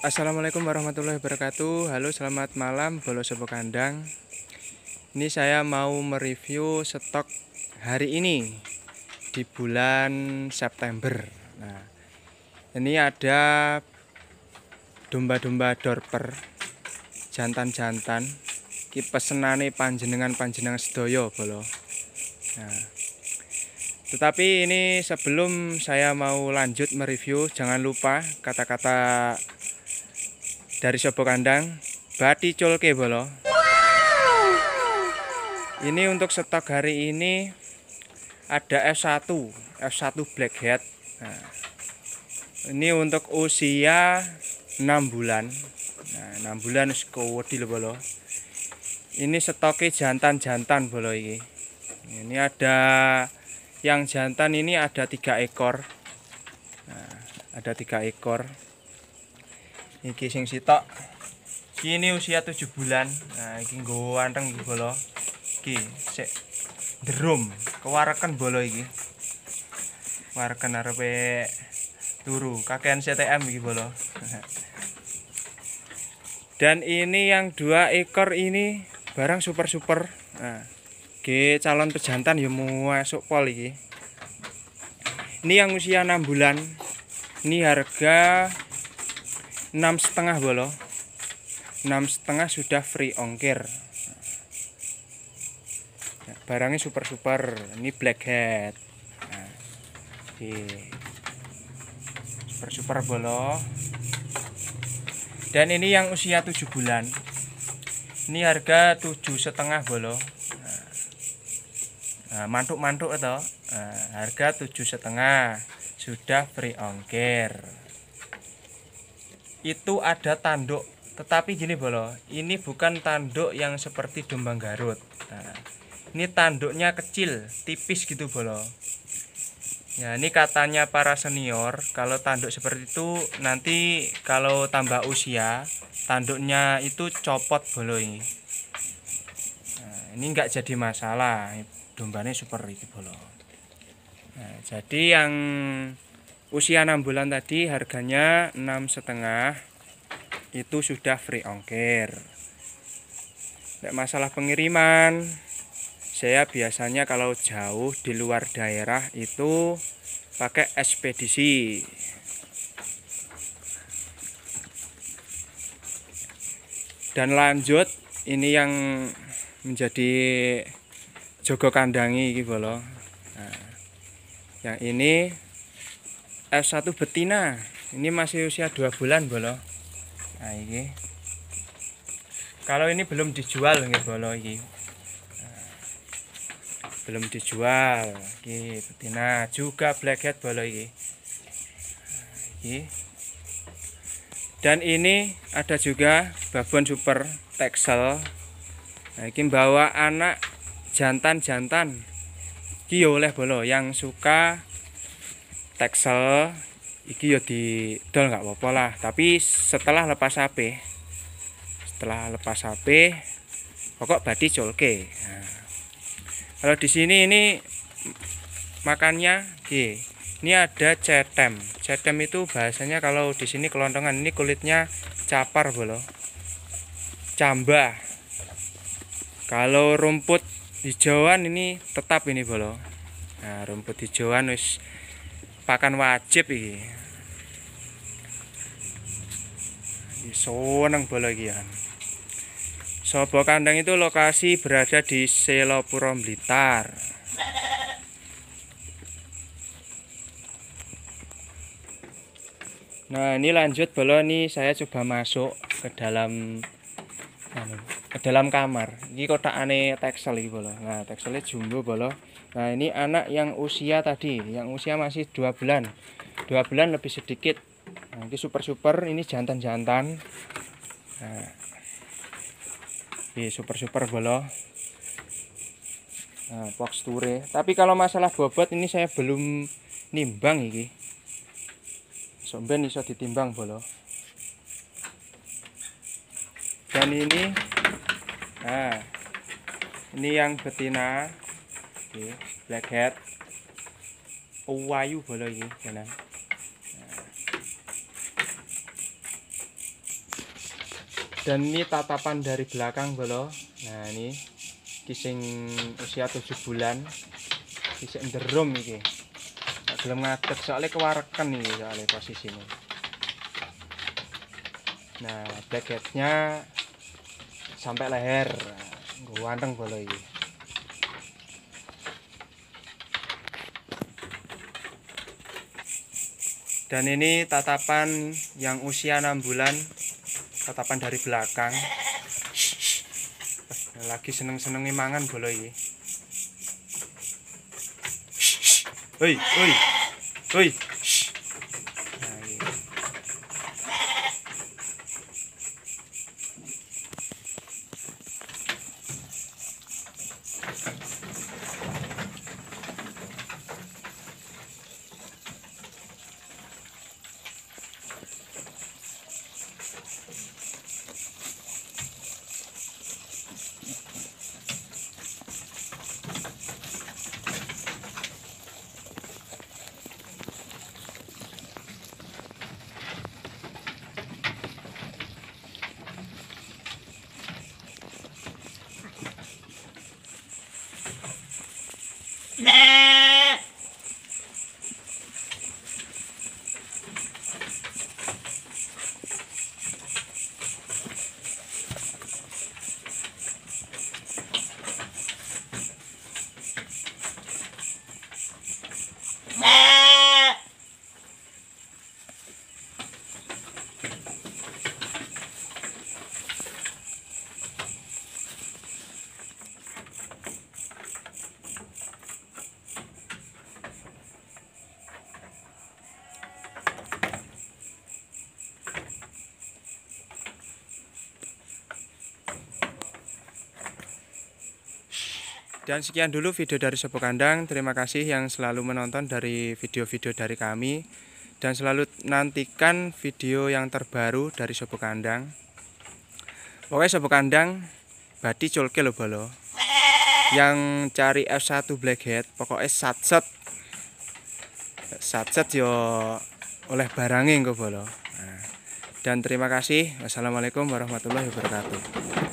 Assalamualaikum warahmatullahi wabarakatuh Halo selamat malam Bolo Sopo Kandang Ini saya mau mereview stok hari ini Di bulan September Nah ini ada domba-domba dorper jantan-jantan ki pesenane panjenengan panjenengan sedoyo bolo nah tetapi ini sebelum saya mau lanjut mereview jangan lupa kata-kata dari Sopo Kandang Bati Colke Bolo ini untuk stok hari ini ada F1 F1 Blackhead nah, ini untuk usia 6 bulan nah 6 bulan sekewedi bolo ini stoknya jantan-jantan bolo ini ini ada yang jantan ini ada tiga ekor nah, ada tiga ekor iki sing sitok ini usia 7 bulan nah iki nggo anteng iki bolo iki sik drum kewareken bolo iki wareken arepe turu kakean CTM iki bolo dan ini yang dua ekor ini barang super super nah, ke calon pejantan ya mau masuk pol iki ini yang usia 6 bulan ini harga enam setengah bolo enam setengah sudah free ongkir ya, barangnya super super ini black hat nah, super super bolo dan ini yang usia 7 bulan ini harga tujuh setengah bolo nah, nah, mantuk-mantuk atau nah, harga tujuh setengah sudah free ongkir itu ada tanduk tetapi gini bolo ini bukan tanduk yang seperti domba garut nah, ini tanduknya kecil tipis gitu bolo ya ini katanya para senior kalau tanduk seperti itu nanti kalau tambah usia tanduknya itu copot bolo ini nah, ini nggak jadi masalah dombanya super itu bolo nah, jadi yang usia 6 bulan tadi harganya 6 setengah itu sudah free ongkir Tidak masalah pengiriman saya biasanya kalau jauh di luar daerah itu pakai ekspedisi dan lanjut ini yang menjadi jogo kandangi gitu loh nah, yang ini F1 betina ini masih usia 2 bulan bolo nah ini kalau ini belum dijual nggih bolo ini nah, belum dijual Oke, betina juga blackhead bolo ini nah, dan ini ada juga babon super texel nah, ini bawa anak jantan-jantan ki ya oleh bolo yang suka teksel iki yo dol nggak apa-apa lah tapi setelah lepas HP setelah lepas HP pokok badi colke nah. kalau di sini ini makannya G ini ada cetem cetem itu bahasanya kalau di sini kelontongan ini kulitnya capar bolo cambah kalau rumput hijauan ini tetap ini bolo nah rumput hijauan wis pakan wajib iki. Seneng bola iki ya. Sobo Kandang itu lokasi berada di Selopuro Blitar. Nah, ini lanjut bola nih saya coba masuk ke dalam anu, dalam kamar ini kotak aneh teksel ini bola nah tekselnya e jumbo bola nah ini anak yang usia tadi yang usia masih dua bulan dua bulan lebih sedikit nah, ini super super ini jantan jantan nah ini super super bola nah box tapi kalau masalah bobot ini saya belum nimbang iki somben iso ditimbang bola dan ini nah ini yang betina oke blackhead uwayu bolo ini nah. dan ini tatapan dari belakang bolo nah ini kising usia 7 bulan kising derum ini belum terus soalnya kewarekan nih soalnya posisinya nah blackheadnya sampai leher gue anteng ini dan ini tatapan yang usia 6 bulan tatapan dari belakang eh, lagi seneng-seneng mangan bolo ini Oi, oi, oi. Dan sekian dulu video dari Sopo Kandang. Terima kasih yang selalu menonton dari video-video dari kami. Dan selalu nantikan video yang terbaru dari Sopo Kandang. Pokoknya Sopo Kandang, badi colke lo bolo. Yang cari F1 Blackhead, pokoknya satset. Satset yo oleh barangnya kok bolo. Nah, dan terima kasih. Wassalamualaikum warahmatullahi wabarakatuh.